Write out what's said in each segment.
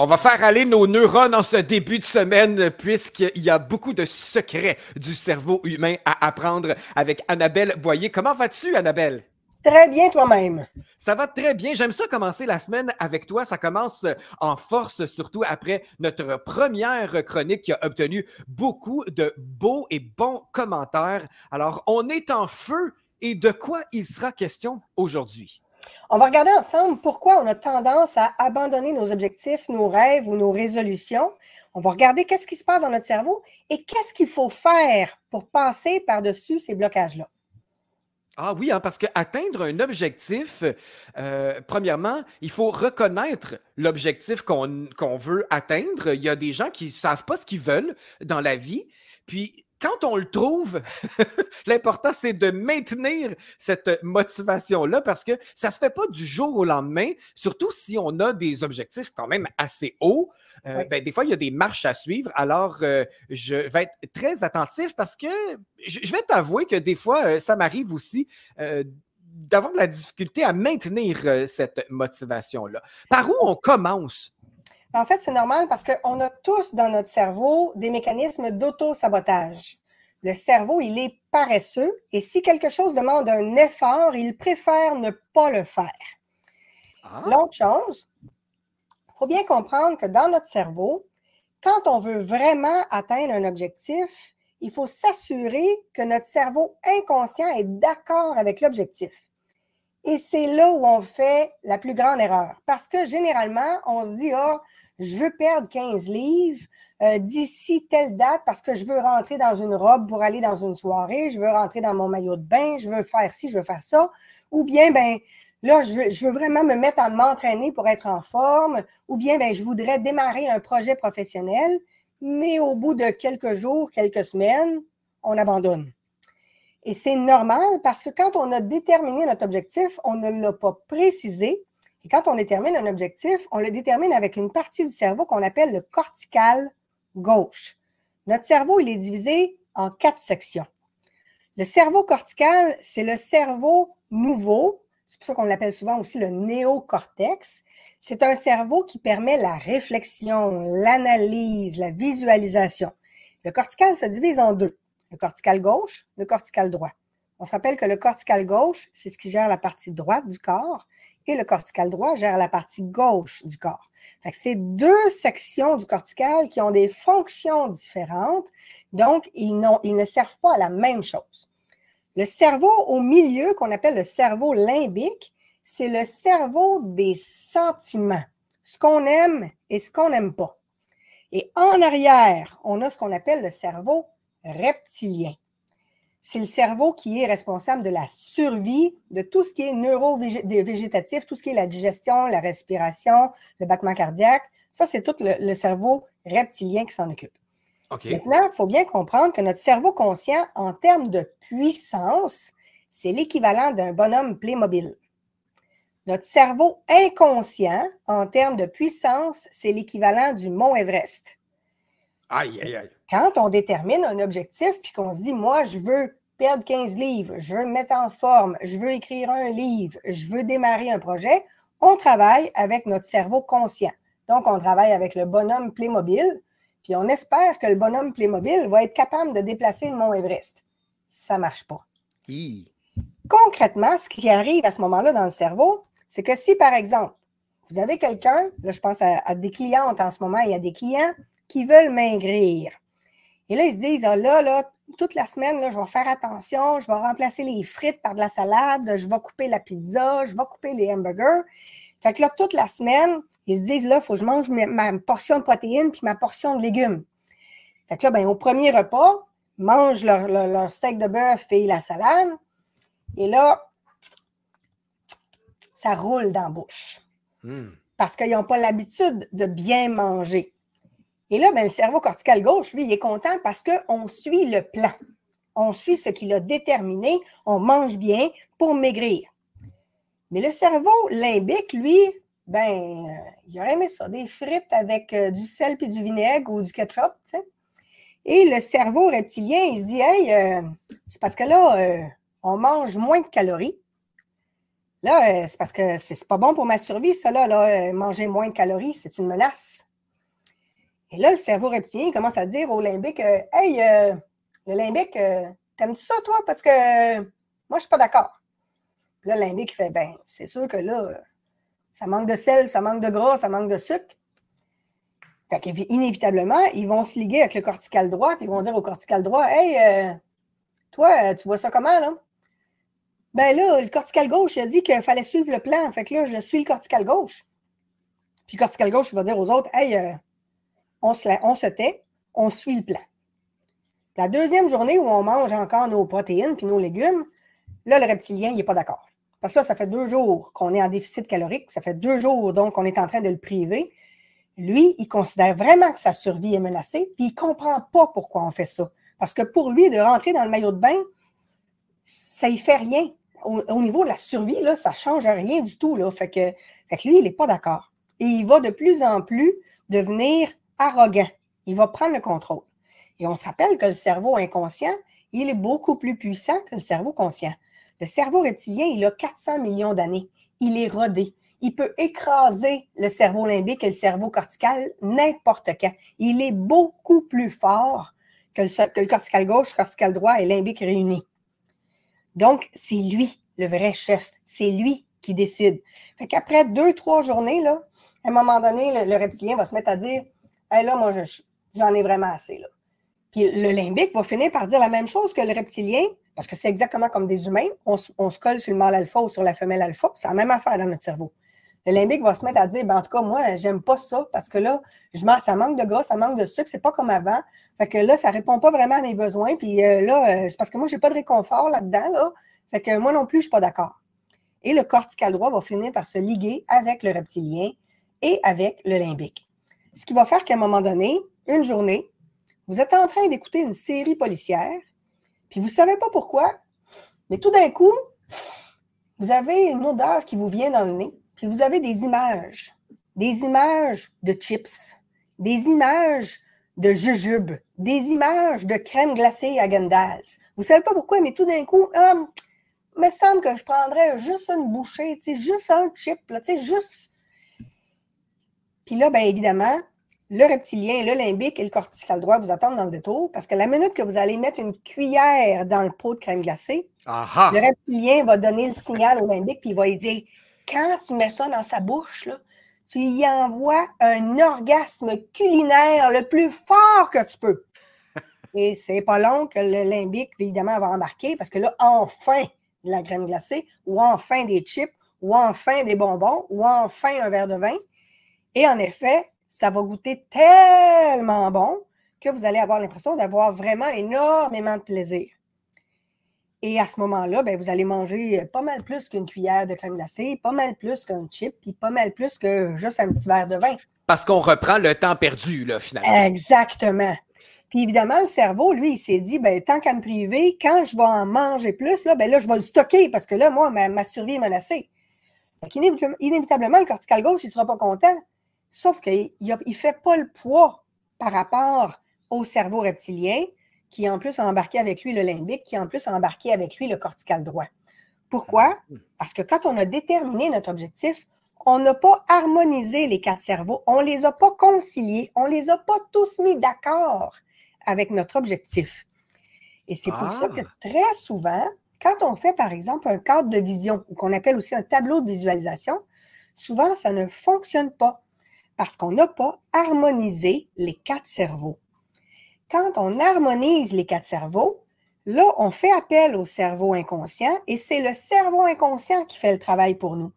On va faire aller nos neurones en ce début de semaine, puisqu'il y a beaucoup de secrets du cerveau humain à apprendre avec Annabelle Boyer. Comment vas-tu, Annabelle? Très bien toi-même. Ça va très bien. J'aime ça commencer la semaine avec toi. Ça commence en force, surtout après notre première chronique qui a obtenu beaucoup de beaux et bons commentaires. Alors, on est en feu et de quoi il sera question aujourd'hui? On va regarder ensemble pourquoi on a tendance à abandonner nos objectifs, nos rêves ou nos résolutions. On va regarder qu'est-ce qui se passe dans notre cerveau et qu'est-ce qu'il faut faire pour passer par-dessus ces blocages-là. Ah oui, hein, parce qu'atteindre un objectif, euh, premièrement, il faut reconnaître l'objectif qu'on veut atteindre. Il y a des gens qui ne savent pas ce qu'ils veulent dans la vie. Puis quand on le trouve, l'important, c'est de maintenir cette motivation-là parce que ça ne se fait pas du jour au lendemain, surtout si on a des objectifs quand même assez hauts. Euh, ben, des fois, il y a des marches à suivre. Alors, euh, je vais être très attentif parce que je, vais t'avouer que des fois, euh, ça m'arrive aussi d'avoir de la difficulté à maintenir cette motivation-là. Par où on commence en fait, c'est normal parce qu'on a tous dans notre cerveau des mécanismes d'auto-sabotage. Le cerveau, il est paresseux et si quelque chose demande un effort, il préfère ne pas le faire. Ah. L'autre chose, il faut bien comprendre que dans notre cerveau, quand on veut vraiment atteindre un objectif, il faut s'assurer que notre cerveau inconscient est d'accord avec l'objectif. Et c'est là où on fait la plus grande erreur. Parce que généralement, on se dit, ah, je veux perdre 15 livres euh, d'ici telle date parce que je veux rentrer dans une robe pour aller dans une soirée, je veux rentrer dans mon maillot de bain, je veux faire ci, je veux faire ça. Ou bien, ben, là, je veux, je veux vraiment me mettre à m'entraîner pour être en forme. Ou bien, ben, je voudrais démarrer un projet professionnel. Mais au bout de quelques jours, quelques semaines, on abandonne. Et c'est normal parce que quand on a déterminé notre objectif, on ne l'a pas précisé. Et quand on détermine un objectif, on le détermine avec une partie du cerveau qu'on appelle le cortical gauche. Notre cerveau, il est divisé en quatre sections. Le cerveau cortical, c'est le cerveau nouveau. C'est pour ça qu'on l'appelle souvent aussi le néocortex. C'est un cerveau qui permet la réflexion, l'analyse, la visualisation. Le cortical se divise en deux le cortical gauche, le cortical droit. On se rappelle que le cortical gauche, c'est ce qui gère la partie droite du corps et le cortical droit gère la partie gauche du corps. C'est deux sections du cortical qui ont des fonctions différentes, donc ils, ils ne servent pas à la même chose. Le cerveau au milieu, qu'on appelle le cerveau limbique, c'est le cerveau des sentiments, ce qu'on aime et ce qu'on n'aime pas. Et en arrière, on a ce qu'on appelle le cerveau reptilien. C'est le cerveau qui est responsable de la survie de tout ce qui est neurovégétatif, tout ce qui est la digestion, la respiration, le battement cardiaque. Ça, c'est tout le, cerveau reptilien qui s'en occupe. Maintenant, il faut bien comprendre que notre cerveau conscient, en termes de puissance, c'est l'équivalent d'un bonhomme Playmobil. Notre cerveau inconscient, en termes de puissance, c'est l'équivalent du Mont Everest. Aïe, aïe, aïe. Quand on détermine un objectif puis qu'on se dit, moi, je veux perdre 15 livres, je veux me mettre en forme, je veux écrire un livre, je veux démarrer un projet, on travaille avec notre cerveau conscient. Donc, on travaille avec le bonhomme Playmobil, puis on espère que le bonhomme Playmobil va être capable de déplacer le mont Everest. Ça ne marche pas. Concrètement, ce qui arrive à ce moment-là dans le cerveau, c'est que si, par exemple, vous avez quelqu'un, là je pense à, des clientes en ce moment il y a des clients qui veulent maigrir, et là, ils se disent, ah, là, là, toute la semaine, là, je vais faire attention, je vais remplacer les frites par de la salade, je vais couper la pizza, je vais couper les hamburgers. Fait que là, toute la semaine, ils se disent, là, il faut que je mange ma portion de protéines puis ma portion de légumes. Fait que là, ben, au premier repas, mangent leur, steak de bœuf et la salade. Et là, ça roule dans la bouche. Hmm. Parce qu'ils n'ont pas l'habitude de bien manger. Et là, ben, le cerveau cortical gauche, lui, il est content parce qu'on suit le plan. On suit ce qu'il a déterminé, on mange bien pour maigrir. Mais le cerveau limbique, lui, ben, il euh, aurait aimé ça, des frites avec euh, du sel puis du vinaigre ou du ketchup, tu sais. Et le cerveau reptilien, il se dit, hey, euh, c'est parce que là, on mange moins de calories. Là, c'est parce que c'est pas bon pour ma survie, ça, là manger moins de calories, c'est une menace. Et là, le cerveau reptilien commence à dire au limbique euh, Hey, euh, le limbique, euh, t'aimes-tu ça, toi? Parce que moi, je suis pas d'accord. Puis là, le limbique fait Ben, c'est sûr que là, ça manque de sel, ça manque de gras, ça manque de sucre. Fait inévitablement, ils vont se liguer avec le cortical droit, puis ils vont dire au cortical droit Hey, toi, tu vois ça comment, là? Ben là, le cortical gauche il a dit qu'il fallait suivre le plan. Fait que là, je suis le cortical gauche. Puis le cortical gauche, va dire aux autres Hey, on se, tait, on suit le plan. La deuxième journée où on mange encore nos protéines puis nos légumes, là, le reptilien, il n'est pas d'accord. Parce que là, ça fait deux jours qu'on est en déficit calorique, ça fait deux jours donc qu'on est en train de le priver. Lui, il considère vraiment que sa survie est menacée, puis il ne comprend pas pourquoi on fait ça. Parce que pour lui, de rentrer dans le maillot de bain, ça ne fait rien. Au, niveau de la survie, ça ne change rien du tout. Là. Fait, que, fait lui, il n'est pas d'accord. Et il va de plus en plus devenir arrogant. Il va prendre le contrôle. Et on s'appelle que le cerveau inconscient, il est beaucoup plus puissant que le cerveau conscient. Le cerveau reptilien, il a 400 millions d'années. Il est rodé. Il peut écraser le cerveau limbique et le cerveau cortical n'importe quand. Il est beaucoup plus fort que le, cortical gauche, cortical droit et limbique réunis. Donc, c'est lui le vrai chef. C'est lui qui décide. Fait qu'après deux, trois journées, là, à un moment donné, le reptilien va se mettre à dire et là, moi, j'en ai vraiment assez. Là. Puis le limbique va finir par dire la même chose que le reptilien, parce que c'est exactement comme des humains. On, se colle sur le mâle alpha ou sur la femelle alpha. C'est la même affaire dans notre cerveau. Le limbique va se mettre à dire, ben, en tout cas, moi, j'aime pas ça parce que là, je ça manque de gras, ça manque de sucre, c'est pas comme avant. Fait que là, ça répond pas vraiment à mes besoins. Puis euh, là, euh, c'est parce que moi, j'ai pas de réconfort là-dedans. Là. Fait que moi non plus, je suis pas d'accord. Et le cortical droit va finir par se liguer avec le reptilien et avec le limbique. Ce qui va faire qu'à un moment donné, une journée, vous êtes en train d'écouter une série policière, puis vous ne savez pas pourquoi, mais tout d'un coup, vous avez une odeur qui vous vient dans le nez, puis vous avez des images, des images de chips, des images de jujubes, des images de crème glacée à Gandaz. Vous ne savez pas pourquoi, mais tout d'un coup, hum, il me semble que je prendrais juste une bouchée, juste un chip, là, juste puis là, bien évidemment, le reptilien, le limbique et le cortical droit vous attendent dans le détour parce que la minute que vous allez mettre une cuillère dans le pot de crème glacée, le reptilien va donner le signal au limbique puis il va lui dire quand tu mets ça dans sa bouche, tu y envoies un orgasme culinaire le plus fort que tu peux. Et c'est pas long que le limbique, évidemment, va embarquer parce que là, enfin, la crème glacée, ou enfin des chips, ou enfin des bonbons, ou enfin un verre de vin. Et en effet, ça va goûter tellement bon que vous allez avoir l'impression d'avoir vraiment énormément de plaisir. Et à ce moment-là, ben, vous allez manger pas mal plus qu'une cuillère de crème glacée, pas mal plus qu'un chip, puis pas mal plus que juste un petit verre de vin. Parce qu'on reprend le temps perdu, là, finalement. Exactement. Puis évidemment, le cerveau, lui, il s'est dit, ben, tant qu'à me priver, quand je vais en manger plus, là, ben là, je vais le stocker parce que là, moi, ma, survie est menacée. Inévitablement, le cortical gauche, il ne sera pas content. Sauf qu'il ne fait pas le poids par rapport au cerveau reptilien, qui en plus a embarqué avec lui le limbique, qui en plus a embarqué avec lui le cortical droit. Pourquoi? Mm-hmm. Parce que quand on a déterminé notre objectif, on n'a pas harmonisé les quatre cerveaux, on ne les a pas conciliés, on ne les a pas tous mis d'accord avec notre objectif. Et c'est pour ça que ah! très souvent, quand on fait par exemple un cadre de vision, ou qu'on appelle aussi un tableau de visualisation, souvent ça ne fonctionne pas parce qu'on n'a pas harmonisé les quatre cerveaux. Quand on harmonise les quatre cerveaux, là, on fait appel au cerveau inconscient et c'est le cerveau inconscient qui fait le travail pour nous.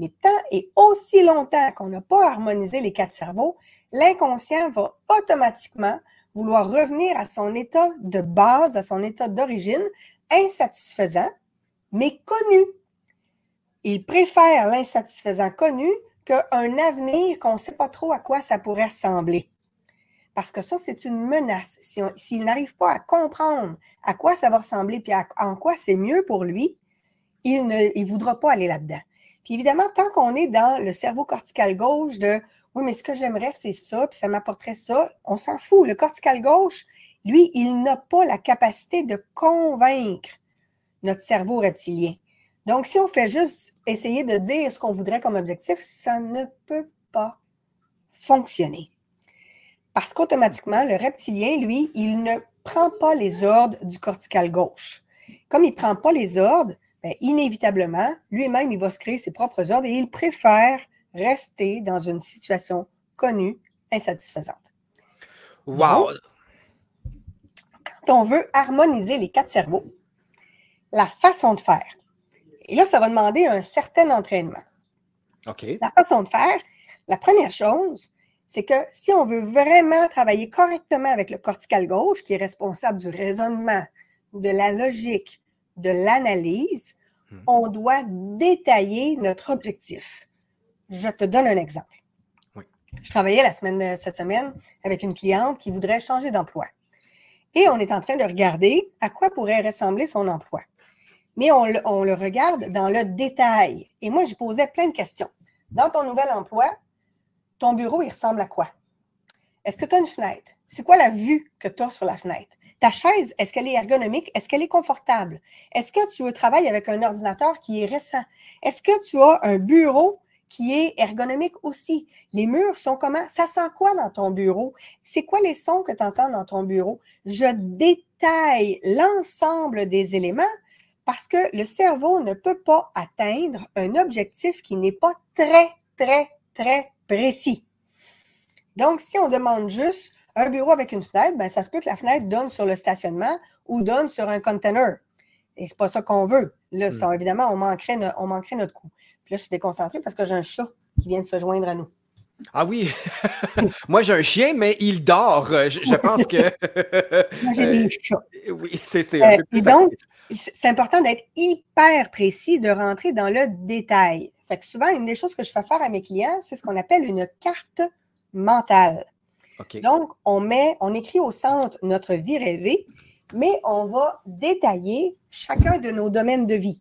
Mais tant et aussi longtemps qu'on n'a pas harmonisé les quatre cerveaux, l'inconscient va automatiquement vouloir revenir à son état de base, à son état d'origine, insatisfaisant, mais connu. Il préfère l'insatisfaisant connu qu'un avenir qu'on ne sait pas trop à quoi ça pourrait ressembler. Parce que ça, c'est une menace. S'il n'arrive pas à comprendre à quoi ça va ressembler puis en quoi c'est mieux pour lui, il ne voudra pas aller là-dedans. Puis évidemment, tant qu'on est dans le cerveau cortical gauche de oui, mais ce que j'aimerais, c'est ça, puis ça m'apporterait ça, on s'en fout. Le cortical gauche, lui, il n'a pas la capacité de convaincre notre cerveau reptilien. Donc, si on fait juste essayer de dire ce qu'on voudrait comme objectif, ça ne peut pas fonctionner. Parce qu'automatiquement, le reptilien, lui, il ne prend pas les ordres du cortical gauche. Comme il ne prend pas les ordres, ben, inévitablement, lui-même, il va se créer ses propres ordres et il préfère rester dans une situation connue insatisfaisante. Wow! quand on veut harmoniser les quatre cerveaux, la façon de faire, et là, ça va demander un certain entraînement. OK. La façon de faire, la première chose, c'est que si on veut vraiment travailler correctement avec le cortical gauche, qui est responsable du raisonnement, de la logique, de l'analyse, hmm. on doit détailler notre objectif. Je te donne un exemple. Oui. Je travaillais la semaine, cette semaine avec une cliente qui voudrait changer d'emploi. Et on est en train de regarder à quoi pourrait ressembler son emploi mais on le, regarde dans le détail. Et moi, je posais plein de questions. Dans ton nouvel emploi, ton bureau, il ressemble à quoi? Est-ce que tu as une fenêtre? C'est quoi la vue que tu as sur la fenêtre? Ta chaise, est-ce qu'elle est ergonomique? Est-ce qu'elle est confortable? Est-ce que tu veux travailler avec un ordinateur qui est récent? Est-ce que tu as un bureau qui est ergonomique aussi? Les murs sont comment? Ça sent quoi dans ton bureau? C'est quoi les sons que tu entends dans ton bureau? Je détaille l'ensemble des éléments parce que le cerveau ne peut pas atteindre un objectif qui n'est pas très, très, très précis. Donc, si on demande juste un bureau avec une fenêtre, ben, ça se peut que la fenêtre donne sur le stationnement ou donne sur un container. Et c'est pas ça qu'on veut. Là, hmm. ça, évidemment, on manquerait, on manquerait notre coup. Puis là, je suis déconcentrée parce que j'ai un chat qui vient de se joindre à nous. Ah oui, moi j'ai un chien, mais il dort. Euh, je, pense que. moi j'ai des chats. Euh, oui, c'est vrai. Euh, et donc, c'est important d'être hyper précis, de rentrer dans le détail. Fait que souvent, une des choses que je fais faire à mes clients, c'est ce qu'on appelle une carte mentale. Donc, on met, on écrit au centre notre vie rêvée, mais on va détailler chacun de nos domaines de vie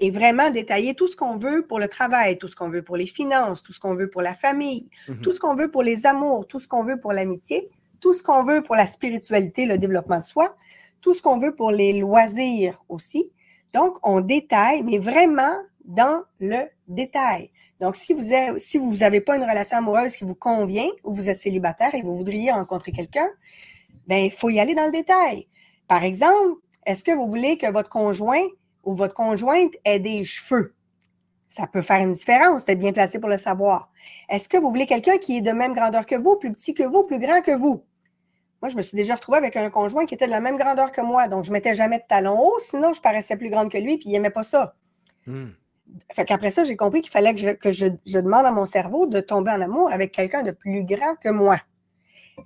et vraiment détailler tout ce qu'on veut pour le travail, tout ce qu'on veut pour les finances, tout ce qu'on veut pour la famille, mhm. tout ce qu'on veut pour les amours, tout ce qu'on veut pour l'amitié, tout ce qu'on veut pour la spiritualité, le développement de soi, tout ce qu'on veut pour les loisirs aussi. Donc, on détaille, mais vraiment dans le détail. Donc, si vous n'avez si vous n'avez pas une relation amoureuse qui vous convient, ou vous êtes célibataire et vous voudriez rencontrer quelqu'un, ben, il faut y aller dans le détail. Par exemple, est-ce que vous voulez que votre conjoint ou votre conjointe ait des cheveux. Ça peut faire une différence, c'est bien placé pour le savoir. Est-ce que vous voulez quelqu'un qui est de même grandeur que vous, plus petit que vous, plus grand que vous? Moi, je me suis déjà retrouvée avec un conjoint qui était de la même grandeur que moi, donc je ne mettais jamais de talons hauts, sinon je paraissais plus grande que lui, puis il n'aimait pas ça. Après hmm. Fait qu'après ça, j'ai compris qu'il fallait que, je, demande à mon cerveau de tomber en amour avec quelqu'un de plus grand que moi.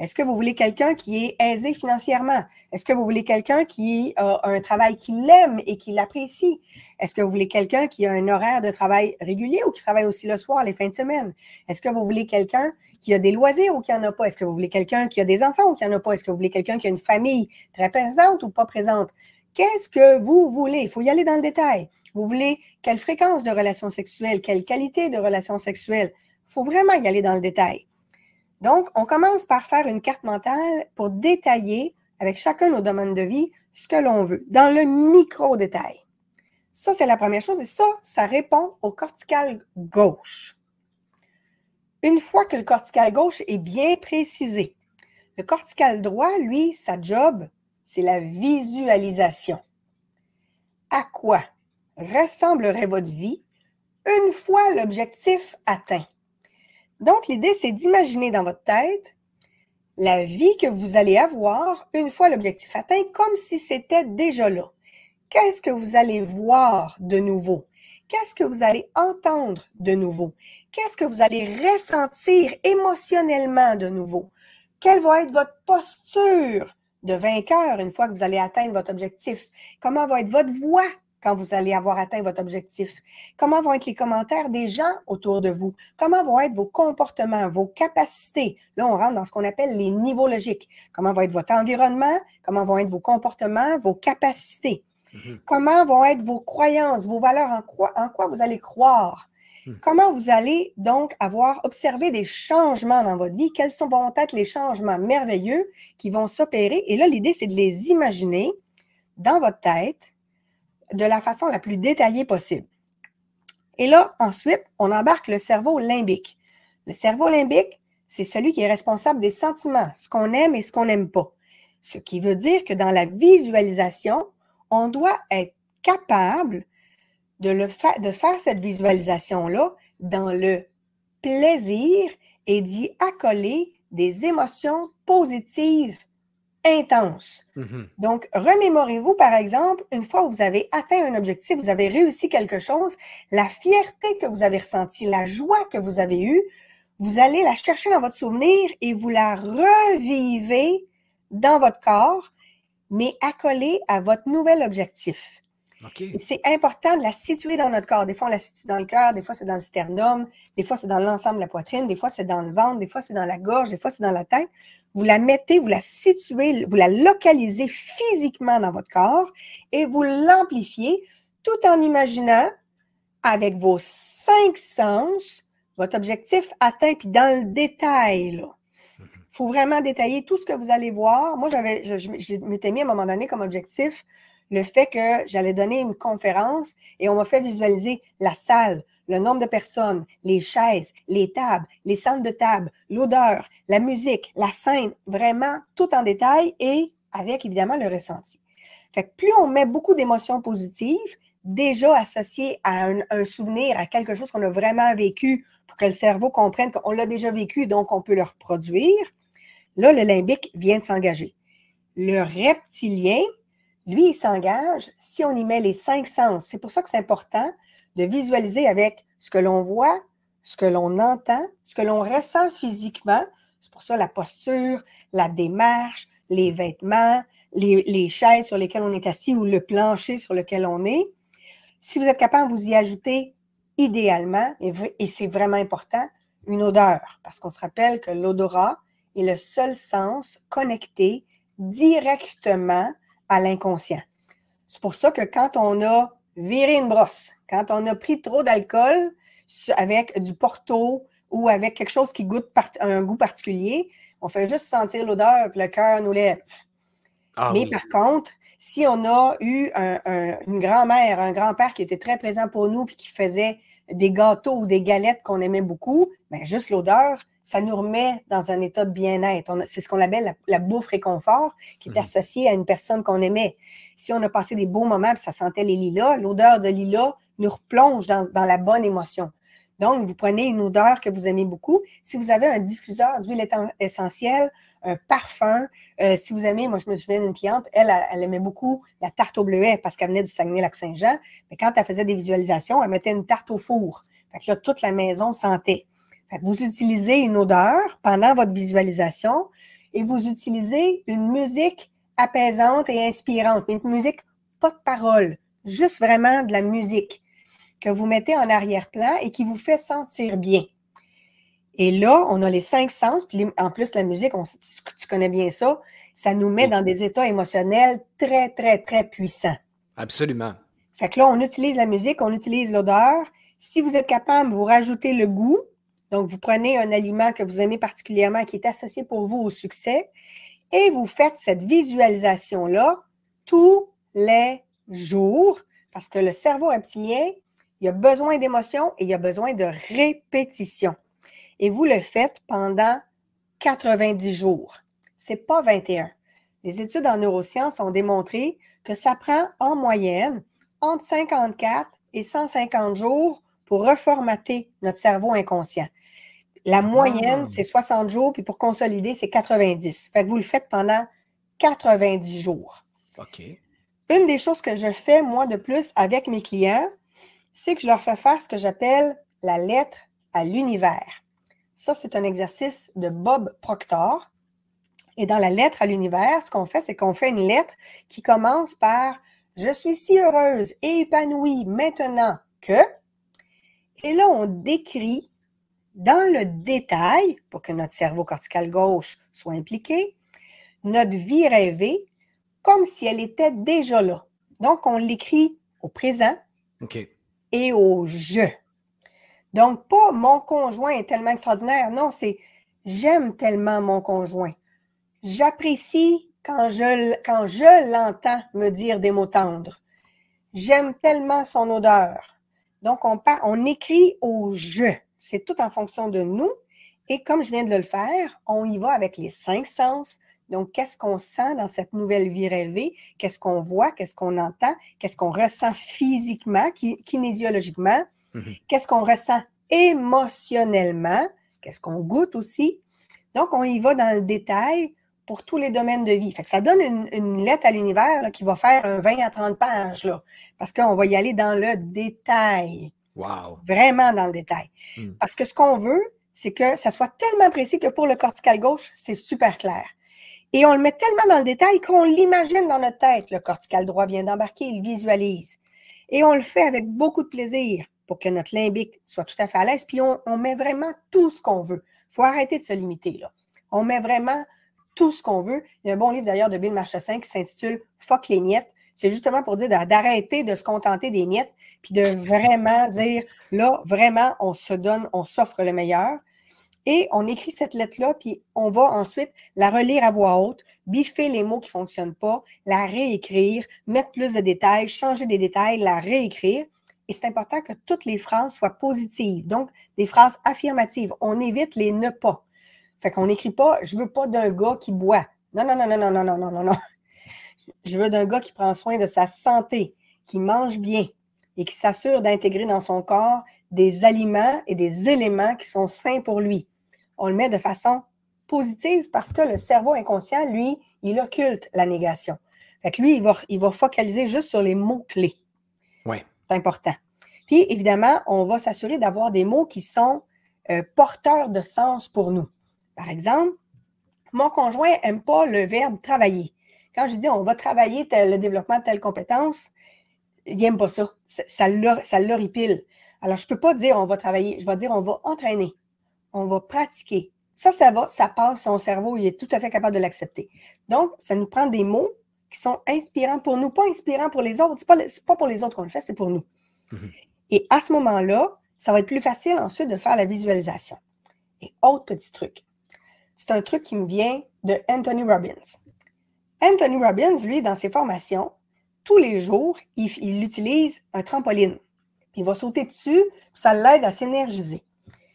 Est-ce que vous voulez quelqu'un qui est aisé financièrement? Est-ce que vous voulez quelqu'un qui a un travail qu'il aime et qui l'apprécie? Est-ce que vous voulez quelqu'un qui a un horaire de travail régulier ou qui travaille aussi le soir, les fins de semaine? Est-ce que vous voulez quelqu'un qui a des loisirs ou qui n'en a pas? Est-ce que vous voulez quelqu'un qui a des enfants ou qui n'en a pas? Est-ce que vous voulez quelqu'un qui a une famille très présente ou pas présente? Qu'est-ce que vous voulez? Il faut y aller dans le détail. Vous voulez quelle fréquence de relations sexuelles, quelle qualité de relations sexuelles? Il faut vraiment y aller dans le détail. Donc, on commence par faire une carte mentale pour détailler avec chacun nos domaines de vie ce que l'on veut, dans le micro-détail. Ça, c'est la première chose et ça, ça répond au cortical gauche. Une fois que le cortical gauche est bien précisé, le cortical droit, lui, sa job, c'est la visualisation. À quoi ressemblerait votre vie une fois l'objectif atteint? Donc, l'idée, c'est d'imaginer dans votre tête la vie que vous allez avoir une fois l'objectif atteint, comme si c'était déjà là. Qu'est-ce que vous allez voir de nouveau? Qu'est-ce que vous allez entendre de nouveau? Qu'est-ce que vous allez ressentir émotionnellement de nouveau? Quelle va être votre posture de vainqueur une fois que vous allez atteindre votre objectif? Comment va être votre voix quand vous allez avoir atteint votre objectif? Comment vont être les commentaires des gens autour de vous? Comment vont être vos comportements, vos capacités? Là, on rentre dans ce qu'on appelle les niveaux logiques. Comment va être votre environnement? Comment vont être vos comportements, vos capacités? Mhm. Comment vont être vos croyances, vos valeurs, en, quoi, vous allez croire? Mhm. Comment vous allez donc avoir observé des changements dans votre vie? Quels sont, vont être les changements merveilleux qui vont s'opérer? Et là, l'idée, c'est de les imaginer dans votre tête de la façon la plus détaillée possible. Et là, ensuite, on embarque le cerveau limbique. Le cerveau limbique, c'est celui qui est responsable des sentiments, ce qu'on aime et ce qu'on n'aime pas. Ce qui veut dire que dans la visualisation, on doit être capable de, le de faire cette visualisation-là dans le plaisir et d'y accoler des émotions positives intense. Mhm. Donc, remémorez-vous, par exemple, une fois que vous avez atteint un objectif, vous avez réussi quelque chose, la fierté que vous avez ressentie, la joie que vous avez eue, vous allez la chercher dans votre souvenir et vous la revivez dans votre corps, mais accolée à votre nouvel objectif. C'est important de la situer dans notre corps. Des fois, on la situe dans le cœur, des fois, c'est dans le sternum, des fois, c'est dans l'ensemble de la poitrine, des fois, c'est dans le ventre, des fois, c'est dans la gorge, des fois, c'est dans la tête. Vous la mettez, vous la situez, vous la localisez physiquement dans votre corps et vous l'amplifiez tout en imaginant avec vos cinq sens votre objectif atteint, puis dans le détail, Il mm-hmm. faut vraiment détailler tout ce que vous allez voir. Moi, j'avais, je, je m'étais mis à un moment donné comme objectif le fait que j'allais donner une conférence et on m'a fait visualiser la salle, le nombre de personnes, les chaises, les tables, les centres de table, l'odeur, la musique, la scène, vraiment tout en détail et avec évidemment le ressenti. Fait que plus on met beaucoup d'émotions positives, déjà associées à un, souvenir, à quelque chose qu'on a vraiment vécu pour que le cerveau comprenne qu'on l'a déjà vécu, donc on peut le reproduire, là, le limbique vient de s'engager. Le reptilien, lui, il s'engage si on y met les cinq sens. C'est pour ça que c'est important de visualiser avec ce que l'on voit, ce que l'on entend, ce que l'on ressent physiquement. C'est pour ça la posture, la démarche, les vêtements, les, chaises sur lesquelles on est assis ou le plancher sur lequel on est. Si vous êtes capable, vous y ajoutez idéalement, et c'est vraiment important, une odeur, parce qu'on se rappelle que l'odorat est le seul sens connecté directement à l'inconscient. C'est pour ça que quand on a viré une brosse, quand on a pris trop d'alcool avec du porto ou avec quelque chose qui goûte un goût particulier, on fait juste sentir l'odeur et le cœur nous lève. Ah Mais par contre, si on a eu une grand-mère, un grand-père qui était très présent pour nous et qui faisait des gâteaux ou des galettes qu'on aimait beaucoup, bien juste l'odeur, ça nous remet dans un état de bien-être. C'est ce qu'on appelle la, bouffe réconfort qui est mhm. associée à une personne qu'on aimait. Si on a passé des beaux moments, ça sentait les lilas, l'odeur de lilas nous replonge dans, la bonne émotion. Donc, vous prenez une odeur que vous aimez beaucoup. Si vous avez un diffuseur d'huile essentielle, un parfum, euh, si vous aimez, moi je me souviens d'une cliente, elle, elle aimait beaucoup la tarte au bleuet parce qu'elle venait du Saguenay-Lac-Saint-Jean. Mais quand elle faisait des visualisations, elle mettait une tarte au four. Fait que là, toute la maison sentait. Vous utilisez une odeur pendant votre visualisation et vous utilisez une musique apaisante et inspirante, une musique pas de parole, juste vraiment de la musique que vous mettez en arrière-plan et qui vous fait sentir bien. Et là, on a les cinq sens, puis en plus la musique, tu connais bien ça, ça nous met dans des états émotionnels très, très, très puissants. Absolument. Fait que là, on utilise la musique, on utilise l'odeur. Si vous êtes capable, vous rajoutez le goût, donc, vous prenez un aliment que vous aimez particulièrement, qui est associé pour vous au succès, et vous faites cette visualisation-là tous les jours, parce que le cerveau reptilien, il a besoin d'émotions et il a besoin de répétition. Et vous le faites pendant 90 jours. Ce n'est pas 21. Les études en neurosciences ont démontré que ça prend en moyenne entre 54 et 150 jours pour reformater notre cerveau inconscient. La ah. moyenne, c'est 60 jours, puis pour consolider, c'est 90. Fait que vous le faites pendant 90 jours. OK. Une des choses que je fais, moi, de plus avec mes clients, c'est que je leur fais faire ce que j'appelle la lettre à l'univers. Ça, c'est un exercice de Bob Proctor. Et dans la lettre à l'univers, ce qu'on fait, c'est qu'on fait une lettre qui commence par Je suis si heureuse et épanouie maintenant que. Et là, on décrit dans le détail, pour que notre cerveau cortical gauche soit impliqué, notre vie rêvée comme si elle était déjà là. Donc, on l'écrit au présent et au je. Donc, pas mon conjoint est tellement extraordinaire. Non, c'est j'aime tellement mon conjoint. J'apprécie quand je, l'entends me dire des mots tendres. J'aime tellement son odeur. Donc, on, on écrit au je. C'est tout en fonction de nous. Et comme je viens de le faire, on y va avec les cinq sens. Donc, qu'est-ce qu'on sent dans cette nouvelle vie rêvée? Qu'est-ce qu'on voit? Qu'est-ce qu'on entend? Qu'est-ce qu'on ressent physiquement, kinésiologiquement? Mhm. Qu'est-ce qu'on ressent émotionnellement? Qu'est-ce qu'on goûte aussi? Donc, on y va dans le détail pour tous les domaines de vie. Fait que ça donne une, lettre à l'univers qui va faire un 20 à 30 pages, parce qu'on va y aller dans le détail. Wow. Vraiment dans le détail. Hmm. Parce que ce qu'on veut, c'est que ça soit tellement précis que pour le cortical gauche, c'est super clair. Et on le met tellement dans le détail qu'on l'imagine dans notre tête. Le cortical droit vient d'embarquer, il visualise. Et on le fait avec beaucoup de plaisir pour que notre limbique soit tout à fait à l'aise. Puis on, met vraiment tout ce qu'on veut. Il faut arrêter de se limiter. Là. On met vraiment tout ce qu'on veut. Il y a un bon livre d'ailleurs de Bill Marchassin qui s'intitule Fuck les miettes c'est justement pour dire d'arrêter de se contenter des miettes, puis de vraiment dire, là, vraiment, on se donne, on s'offre le meilleur. Et on écrit cette lettre-là, puis on va ensuite la relire à voix haute, biffer les mots qui ne fonctionnent pas, la réécrire, mettre plus de détails, changer des détails, la réécrire. Et c'est important que toutes les phrases soient positives, donc des phrases affirmatives. On évite les ne pas. Fait qu'on n'écrit pas je veux pas d'un gars qui boit. non, non, non, non, non, non, non, non, non. Je veux d'un gars qui prend soin de sa santé, qui mange bien et qui s'assure d'intégrer dans son corps des aliments et des éléments qui sont sains pour lui. On le met de façon positive parce que le cerveau inconscient, lui, il occulte la négation. Fait que lui, il va, il va focaliser juste sur les mots-clés. Oui. C'est important. Puis, évidemment, on va s'assurer d'avoir des mots qui sont euh, porteurs de sens pour nous. Par exemple, mon conjoint n'aime pas le verbe travailler. Quand je dis on va travailler le développement de telle compétence, ils n'aiment pas ça. Ça, ça leur pile. Alors, je ne peux pas dire on va travailler, je vais dire on va entraîner, on va pratiquer. Ça, ça va, ça passe, son cerveau, il est tout à fait capable de l'accepter. Donc, ça nous prend des mots qui sont inspirants pour nous, pas inspirants pour les autres. Ce n'est pas, pour les autres qu'on le fait, c'est pour nous. Mhm. Et à ce moment-là, ça va être plus facile ensuite de faire la visualisation. Et autre petit truc. C'est un truc qui me vient de Anthony Robbins. Anthony Robbins, lui, dans ses formations, tous les jours, il, utilise un trampoline. Il va sauter dessus, ça l'aide à s'énergiser.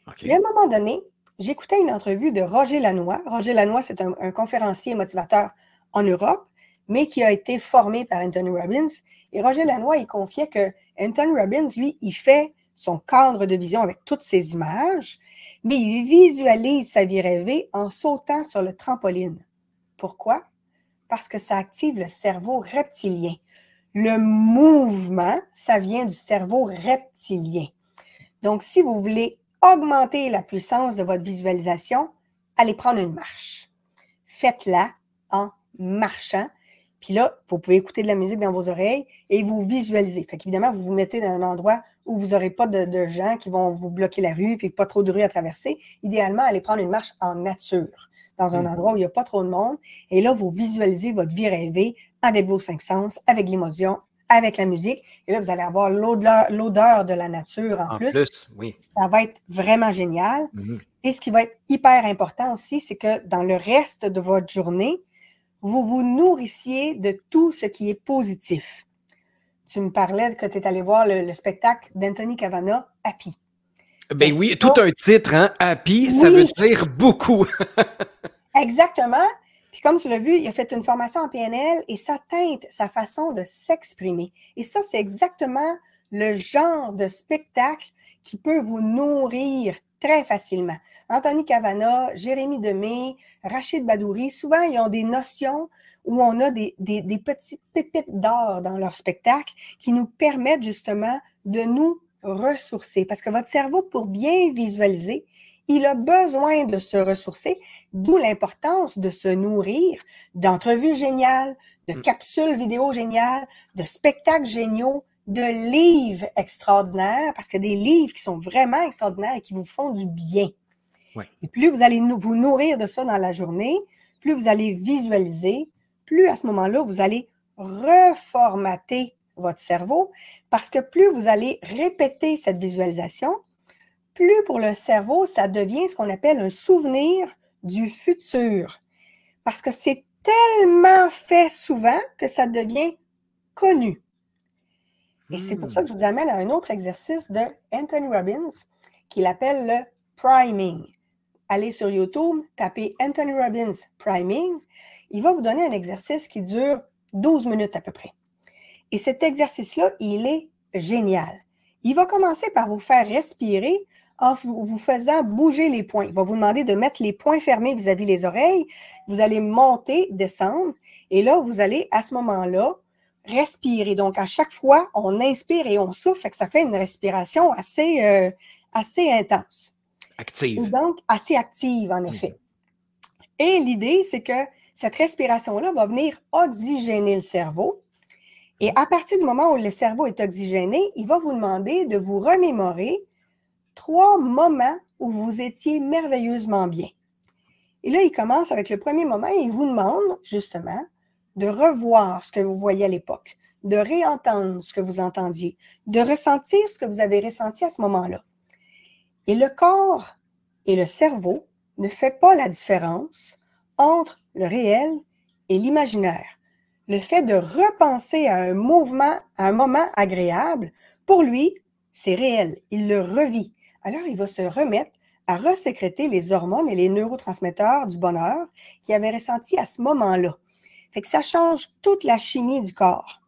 à un moment donné, j'écoutais une entrevue de Roger Lanois. Roger Lanois, c'est un, conférencier motivateur en Europe, mais qui a été formé par Anthony Robbins. Et Roger Lanois, il confiait que Anthony Robbins, lui, il fait son cadre de vision avec toutes ses images, mais il visualise sa vie rêvée en sautant sur le trampoline. Pourquoi? parce que ça active le cerveau reptilien. Le mouvement, ça vient du cerveau reptilien. Donc, si vous voulez augmenter la puissance de votre visualisation, allez prendre une marche. Faites-la en marchant puis là, vous pouvez écouter de la musique dans vos oreilles et vous visualiser. Fait qu'évidemment, vous vous mettez dans un endroit où vous n'aurez pas de, gens qui vont vous bloquer la rue, puis pas trop de rue à traverser. Idéalement, allez prendre une marche en nature, dans un mhm. endroit où il n'y a pas trop de monde. Et là, vous visualisez votre vie rêvée avec vos cinq sens, avec l'émotion, avec la musique. Et là, vous allez avoir l'odeur de la nature en, plus. Ça va être vraiment génial. Mhm. Et ce qui va être hyper important aussi, c'est que dans le reste de votre journée, vous vous nourrissiez de tout ce qui est positif. Tu me parlais que tu es allé voir le, spectacle d'Anthony Cavana, Happy. Ben oui, tout un titre, hein? Happy, ça veut dire beaucoup. Exactement. Puis comme tu l'as vu, il a fait une formation en PNL et ça teinte sa façon de s'exprimer. Et ça, c'est exactement le genre de spectacle qui peut vous nourrir très facilement. Anthony Cavana, Jérémy Demé, Rachid Badouri, souvent, ils ont des notions où on a des, des, des petites pépites d'or dans leur spectacle qui nous permettent justement de nous ressourcer. Parce que votre cerveau, pour bien visualiser, il a besoin de se ressourcer, d'où l'importance de se nourrir d'entrevues géniales, de mm. capsules vidéo géniales, de spectacles géniaux, de livres extraordinaires, parce qu'il y a des livres qui sont vraiment extraordinaires et qui vous font du bien. Et plus vous allez vous nourrir de ça dans la journée, plus vous allez visualiser, plus à ce moment-là, vous allez reformater votre cerveau, parce que plus vous allez répéter cette visualisation, plus pour le cerveau, ça devient ce qu'on appelle un souvenir du futur. Parce que c'est tellement fait souvent que ça devient connu. Et c'est pour ça mm. que je vous amène à un autre exercice de Anthony Robbins qu'il appelle le priming. Allez sur YouTube, tapez Anthony Robbins priming. Il va vous donner un exercice qui dure 12 minutes à peu près. Et cet exercice-là, il est génial. Il va commencer par vous faire respirer en vous faisant bouger les poings. Il va vous demander de mettre les poings fermés vis-à-vis -vis les oreilles. Vous allez monter, descendre. Et là, vous allez, à ce moment-là, respirer. Donc, à chaque fois, on inspire et on souffle, et que ça fait une respiration assez, euh, assez intense. Active. Donc, assez active, en effet. Mm-hmm. Et l'idée, c'est que cette respiration-là va venir oxygéner le cerveau. Et mm-hmm. à partir du moment où le cerveau est oxygéné, il va vous demander de vous remémorer trois moments où vous étiez merveilleusement bien. Et là, il commence avec le premier moment et il vous demande, justement, de revoir ce que vous voyez à l'époque, de réentendre ce que vous entendiez, de ressentir ce que vous avez ressenti à ce moment-là. Et le corps et le cerveau ne fait pas la différence entre le réel et l'imaginaire. Le fait de repenser à un mouvement, à un moment agréable, pour lui, c'est réel. Il le revit. Alors, il va se remettre à resécréter les hormones et les neurotransmetteurs du bonheur qu'il avait ressenti à ce moment-là. Fait que ça change toute la chimie du corps.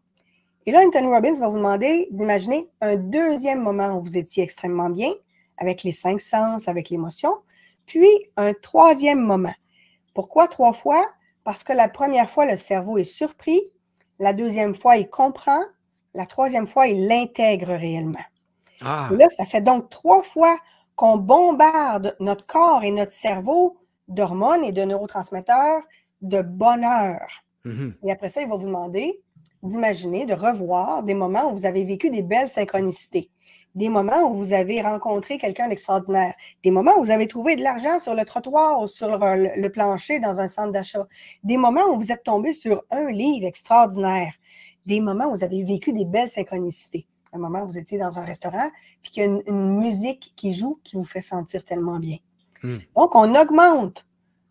Et là, Anthony Robbins va vous demander d'imaginer un deuxième moment où vous étiez extrêmement bien, avec les cinq sens, avec l'émotion, puis un troisième moment. Pourquoi trois fois? Parce que la première fois, le cerveau est surpris, la deuxième fois, il comprend, la troisième fois, il l'intègre réellement. Ah. là, ça fait donc trois fois qu'on bombarde notre corps et notre cerveau d'hormones et de neurotransmetteurs de bonheur. Mm-hmm. Et après ça, il va vous demander d'imaginer, de revoir des moments où vous avez vécu des belles synchronicités, des moments où vous avez rencontré quelqu'un d'extraordinaire, des moments où vous avez trouvé de l'argent sur le trottoir ou sur le, plancher dans un centre d'achat, des moments où vous êtes tombé sur un livre extraordinaire, des moments où vous avez vécu des belles synchronicités un moment où vous étiez dans un restaurant, puis qu'il y a une, musique qui joue qui vous fait sentir tellement bien. Mm. Donc, on augmente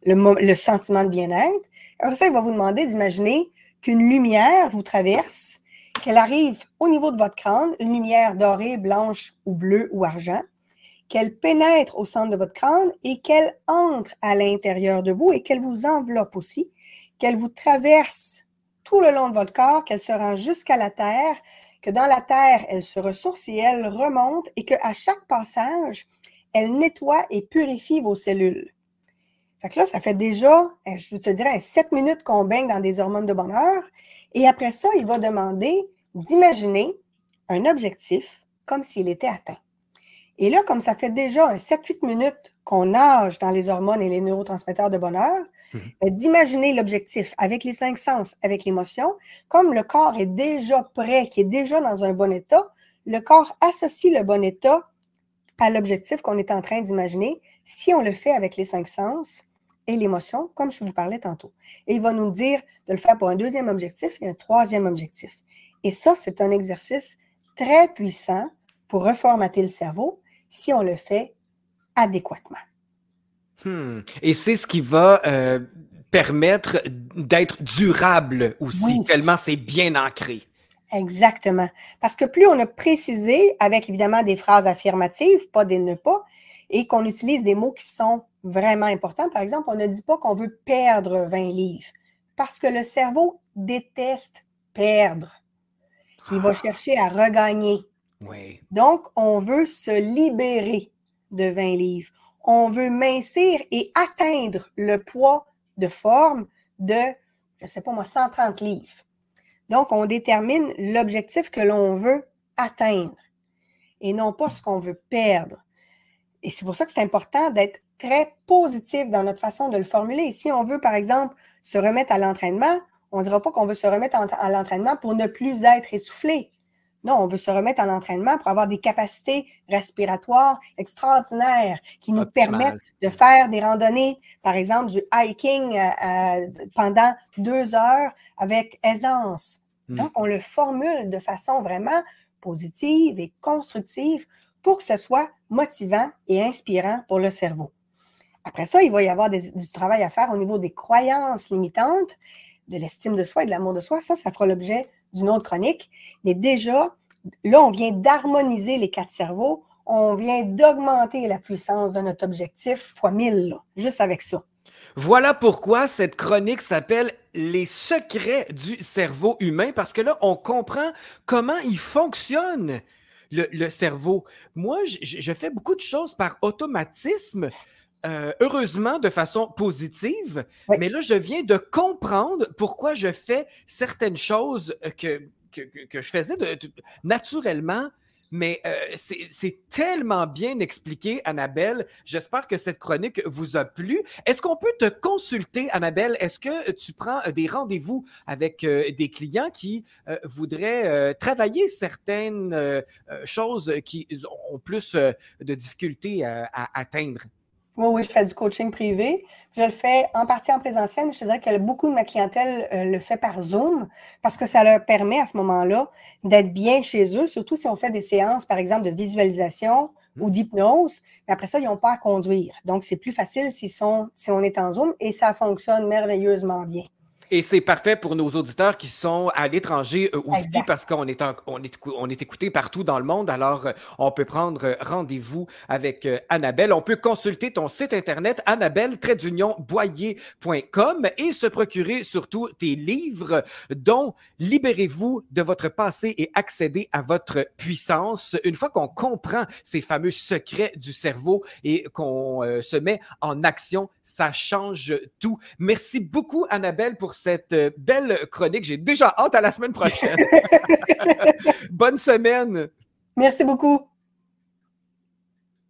le, sentiment de bien-être alors ça, il va vous demander d'imaginer qu'une lumière vous traverse, qu'elle arrive au niveau de votre crâne, une lumière dorée, blanche ou bleue ou argent, qu'elle pénètre au centre de votre crâne et qu'elle entre à l'intérieur de vous et qu'elle vous enveloppe aussi, qu'elle vous traverse tout le long de votre corps, qu'elle se rend jusqu'à la terre, que dans la terre, elle se ressource et elle remonte et qu'à chaque passage, elle nettoie et purifie vos cellules. Fait que là, ça fait déjà, je te dirais, 7 minutes qu'on baigne dans des hormones de bonheur. Et après ça, il va demander d'imaginer un objectif comme s'il était atteint. Et là, comme ça fait déjà 7-8 minutes qu'on nage dans les hormones et les neurotransmetteurs de bonheur, mhm. ben, d'imaginer l'objectif avec les cinq sens, avec l'émotion, comme le corps est déjà prêt, qui est déjà dans un bon état, le corps associe le bon état à l'objectif qu'on est en train d'imaginer si on le fait avec les cinq sens et l'émotion, comme je vous parlais tantôt. Et il va nous dire de le faire pour un deuxième objectif et un troisième objectif. Et ça, c'est un exercice très puissant pour reformater le cerveau si on le fait adéquatement. Hmm. Et c'est ce qui va euh, permettre d'être durable aussi, tellement c'est bien ancré. Exactement. Parce que plus on a précisé, avec évidemment des phrases affirmatives, pas des ne pas, et qu'on utilise des mots qui sont vraiment importants. Par exemple, on ne dit pas qu'on veut perdre 20 livres parce que le cerveau déteste perdre. Il va ah. chercher à regagner. Donc, on veut se libérer de 20 livres. On veut mincir et atteindre le poids de forme de, je ne sais pas moi, 130 livres. Donc, on détermine l'objectif que l'on veut atteindre et non pas ce qu'on veut perdre et c'est pour ça que c'est important d'être très positif dans notre façon de le formuler. Si on veut, par exemple, se remettre à l'entraînement, on ne dira pas qu'on veut se remettre à l'entraînement pour ne plus être essoufflé. Non, on veut se remettre à l'entraînement pour avoir des capacités respiratoires extraordinaires qui nous permettent de faire des randonnées, par exemple du hiking euh, euh, pendant deux heures avec aisance. Mmh. Donc, on le formule de façon vraiment positive et constructive pour que ce soit motivant et inspirant pour le cerveau. Après ça, il va y avoir du travail à faire au niveau des croyances limitantes, de l'estime de soi et de l'amour de soi. Ça, ça fera l'objet d'une autre chronique. Mais déjà, là, on vient d'harmoniser les quatre cerveaux. On vient d'augmenter la puissance de notre objectif fois mille, juste avec ça. Voilà pourquoi cette chronique s'appelle Les secrets du cerveau humain, parce que là, on comprend comment il fonctionne le, cerveau. Moi, je fais beaucoup de choses par automatisme. Euh, heureusement de façon positive, mais là, je viens de comprendre pourquoi je fais certaines choses euh, que, je faisais de, naturellement mais euh, c'est tellement bien expliqué, Annabelle. J'espère que cette chronique vous a plu. Est-ce qu'on peut te consulter, Annabelle? Est-ce que tu prends euh, des rendez-vous avec euh, des clients qui voudraient travailler certaines choses qui ont plus de difficultés à atteindre? Oui, oui, je fais du coaching privé. Je le fais en partie en présentiel, mais je te dirais que beaucoup de ma clientèle euh, le fait par Zoom parce que ça leur permet à ce moment-là d'être bien chez eux, surtout si on fait des séances, par exemple, de visualisation ou mmh. d'hypnose. Mais après ça, ils n'ont pas à conduire. Donc, c'est plus facile si on est en Zoom et ça fonctionne merveilleusement bien. Et c'est parfait pour nos auditeurs qui sont à l'étranger euh, aussi parce qu'on est, en, on est, on est écouté partout dans le monde. Alors, euh, on peut prendre euh, rendez-vous avec Annabelle. On peut consulter ton site internet annabelle boyer.com et se procurer surtout tes livres dont Libérez-vous de votre passé et accédez à votre puissance. Une fois qu'on comprend ces fameux secrets du cerveau et qu'on se met en action, ça change tout. Merci beaucoup, Annabelle, pour cette euh, belle chronique. J'ai déjà hâte à la semaine prochaine. Bonne semaine. Merci beaucoup.